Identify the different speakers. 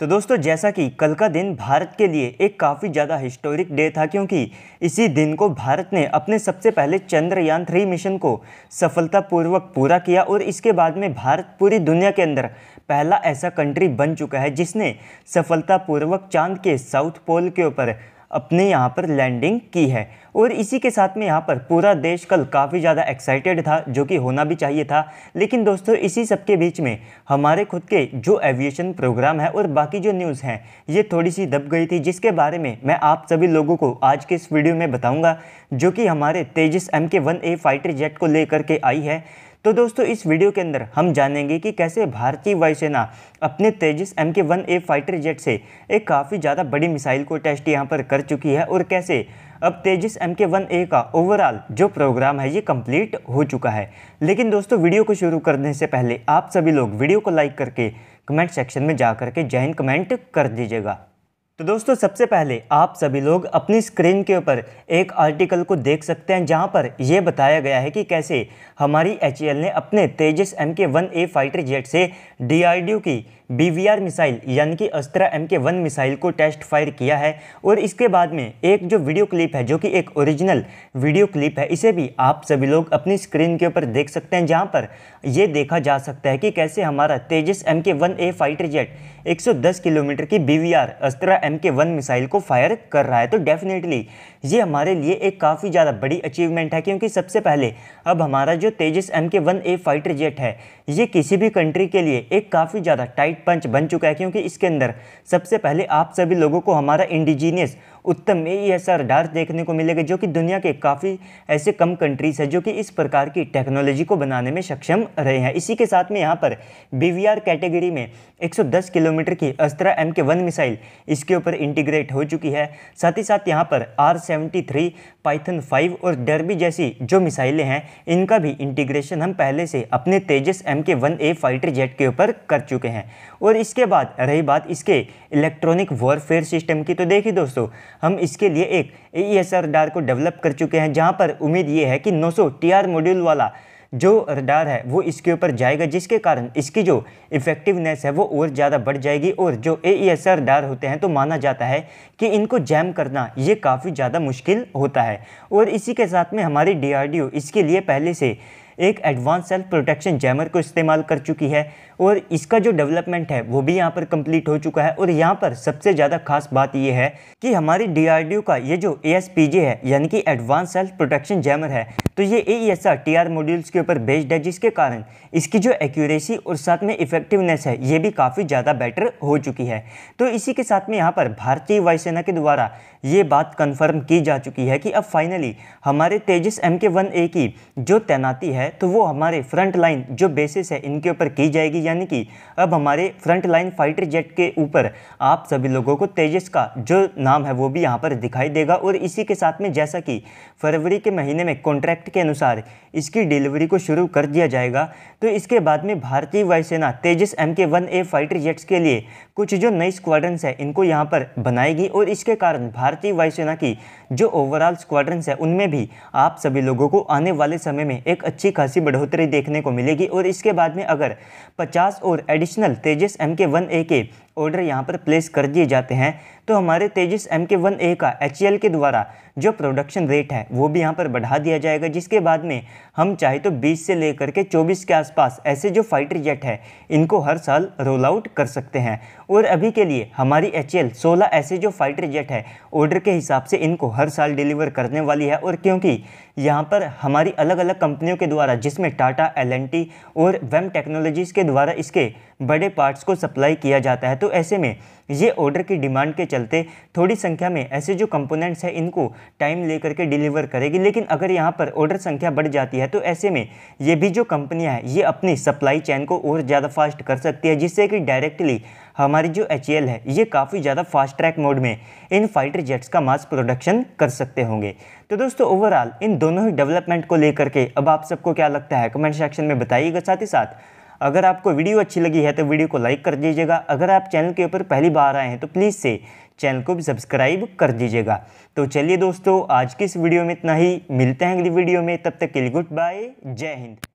Speaker 1: तो दोस्तों जैसा कि कल का दिन भारत के लिए एक काफ़ी ज़्यादा हिस्टोरिक डे था क्योंकि इसी दिन को भारत ने अपने सबसे पहले चंद्रयान थ्री मिशन को सफलतापूर्वक पूरा किया और इसके बाद में भारत पूरी दुनिया के अंदर पहला ऐसा कंट्री बन चुका है जिसने सफलतापूर्वक चांद के साउथ पोल के ऊपर अपने यहाँ पर लैंडिंग की है और इसी के साथ में यहाँ पर पूरा देश कल काफ़ी ज़्यादा एक्साइटेड था जो कि होना भी चाहिए था लेकिन दोस्तों इसी सब के बीच में हमारे खुद के जो एविएशन प्रोग्राम है और बाकी जो न्यूज़ हैं ये थोड़ी सी दब गई थी जिसके बारे में मैं आप सभी लोगों को आज के इस वीडियो में बताऊँगा जो कि हमारे Tejas M K one A fighter jet को लेकर के आई है तो दोस्तों इस वीडियो के अंदर हम जानेंगे कि कैसे भारतीय वायुसेना अपने Tejas M K one A fighter jet से एक काफ़ी ज़्यादा बड़ी मिसाइल को टेस्ट यहाँ पर कर चुकी है और कैसे अब तेजस एम के वन ए का ओवरऑल जो प्रोग्राम है ये कंप्लीट हो चुका है लेकिन दोस्तों वीडियो को शुरू करने से पहले आप सभी लोग वीडियो को लाइक करके कमेंट सेक्शन में जा करके जैन कमेंट कर दीजिएगा तो दोस्तों सबसे पहले आप सभी लोग अपनी स्क्रीन के ऊपर एक आर्टिकल को देख सकते हैं जहां पर यह बताया गया है कि कैसे हमारी एच e ने अपने Tejas M K one A fighter jet से डी की बीवीआर मिसाइल यानी कि Astra M K one missile को टेस्ट फायर किया है और इसके बाद में एक जो वीडियो क्लिप है जो कि एक ओरिजिनल वीडियो क्लिप है इसे भी आप सभी लोग अपनी स्क्रीन के ऊपर देख सकते हैं जहाँ पर यह देखा जा सकता है कि कैसे हमारा Tejas M K one A fighter jet 110 kilometre की B R Astra M K one missile को फायर कर रहा है तो डेफिनेटली ये हमारे लिए एक काफ़ी ज़्यादा बड़ी अचीवमेंट है क्योंकि सबसे पहले अब हमारा जो Tejas M K one A fighter jet है ये किसी भी कंट्री के लिए एक काफ़ी ज़्यादा टाइट पंच बन चुका है क्योंकि इसके अंदर सबसे पहले आप सभी लोगों को हमारा इंडिजीनियस उत्तम ये ऐसा रडार देखने को मिलेगा जो कि दुनिया के काफ़ी ऐसे कम कंट्रीज़ है जो कि इस प्रकार की टेक्नोलॉजी को बनाने में सक्षम रहे हैं इसी के साथ में यहाँ पर बी कैटेगरी में 110 किलोमीटर की Astra M K one missile इसके ऊपर इंटीग्रेट हो चुकी है साथ ही साथ यहाँ पर R seventy three Python five और डरबी जैसी जो मिसाइलें हैं इनका भी इंटीग्रेशन हम पहले से अपने Tejas M K one A fighter jet के ऊपर कर चुके हैं और इसके बाद रही बात इसके इलेक्ट्रॉनिक वॉरफेयर सिस्टम की तो देखिए दोस्तों हम इसके लिए एक ए रडार e को डेवलप कर चुके हैं जहाँ पर उम्मीद ये है कि 900 आर मॉड्यूल वाला जो रडार है वो इसके ऊपर जाएगा जिसके कारण इसकी जो इफेक्टिवनेस है वो और ज़्यादा बढ़ जाएगी और जो ए ई रडार होते हैं तो माना जाता है कि इनको जैम करना ये काफ़ी ज़्यादा मुश्किल होता है और इसी के साथ में हमारी डी इसके लिए पहले से एक एडवांस सेल्फ प्रोटेक्शन जैमर को इस्तेमाल कर चुकी है और इसका जो डेवलपमेंट है वो भी यहाँ पर कंप्लीट हो चुका है और यहाँ पर सबसे ज़्यादा खास बात यह है कि हमारी डी का ये जो ए है यानी कि एडवांस सेल्फ प्रोटेक्शन जैमर है तो ये ए एस आर मॉड्यूल्स के ऊपर बेस्ड है जिसके कारण इसकी जो एक्यूरेसी और साथ में इफेक्टिवनेस है ये भी काफ़ी ज़्यादा बेटर हो चुकी है तो इसी के साथ में यहाँ पर भारतीय वायुसेना के द्वारा ये बात कन्फर्म की जा चुकी है कि अब फाइनली हमारे तेजस एम के वन ए की जो तैनाती है है तो वो हमारे फ्रंट लाइन जो बेसिस है इनके ऊपर की जाएगी यानी कि अब हमारे फ्रंट लाइन फाइटर जेट के ऊपर आप सभी लोगों को तेजस का जो नाम है वो भी यहाँ पर दिखाई देगा और इसी के साथ में जैसा कि फरवरी के महीने में कॉन्ट्रैक्ट के अनुसार इसकी डिलीवरी को शुरू कर दिया जाएगा तो इसके बाद में भारतीय वायुसेना Tejas M K one A fighter jets के लिए कुछ जो नई स्क्वाड्रंस है इनको यहाँ पर बनाएगी और इसके कारण भारतीय वायुसेना की जो ओवरऑल स्क्वाड्रंस है उनमें भी आप सभी लोगों को आने वाले समय में एक अच्छी खासी बढ़ोतरी देखने को मिलेगी और इसके बाद में अगर 50 और additional Tejas M K one A के ऑर्डर यहाँ पर प्लेस कर दिए जाते हैं तो हमारे तेजस एम के वन ए का एच के द्वारा जो प्रोडक्शन रेट है वो भी यहाँ पर बढ़ा दिया जाएगा जिसके बाद में हम चाहे तो 20 से लेकर के 24 के आसपास ऐसे जो फाइटर जेट है इनको हर साल रोल आउट कर सकते हैं और अभी के लिए हमारी एच एल ऐसे जो फाइटर जेट है ऑर्डर के हिसाब से इनको हर साल डिलीवर करने वाली है और क्योंकि यहाँ पर हमारी अलग अलग कंपनियों के द्वारा द्वारा जिसमें टाटा एल और वेम टेक्नोलॉजीज़ के द्वारा इसके बड़े पार्ट्स को सप्लाई किया जाता है तो ऐसे में ये ऑर्डर की डिमांड के चलते थोड़ी संख्या में ऐसे जो कंपोनेंट्स हैं इनको टाइम लेकर के डिलीवर करेगी लेकिन अगर यहाँ पर ऑर्डर संख्या बढ़ जाती है तो ऐसे में ये भी जो कंपनियाँ हैं ये अपनी सप्लाई चैन को और ज़्यादा फास्ट कर सकती है जिससे कि डायरेक्टली हमारी जो एच e है ये काफ़ी ज़्यादा फास्ट ट्रैक मोड में इन फाइटर जेट्स का मास प्रोडक्शन कर सकते होंगे तो दोस्तों ओवरऑल इन दोनों ही डेवलपमेंट को लेकर के अब आप सबको क्या लगता है कमेंट सेक्शन में बताइएगा साथ ही साथ अगर आपको वीडियो अच्छी लगी है तो वीडियो को लाइक कर दीजिएगा अगर आप चैनल के ऊपर पहली बार आए हैं तो प्लीज़ से चैनल को भी सब्सक्राइब कर दीजिएगा तो चलिए दोस्तों आज की इस वीडियो में इतना ही मिलते हैं अगली वीडियो में तब तक के लिए गुड बाय जय हिंद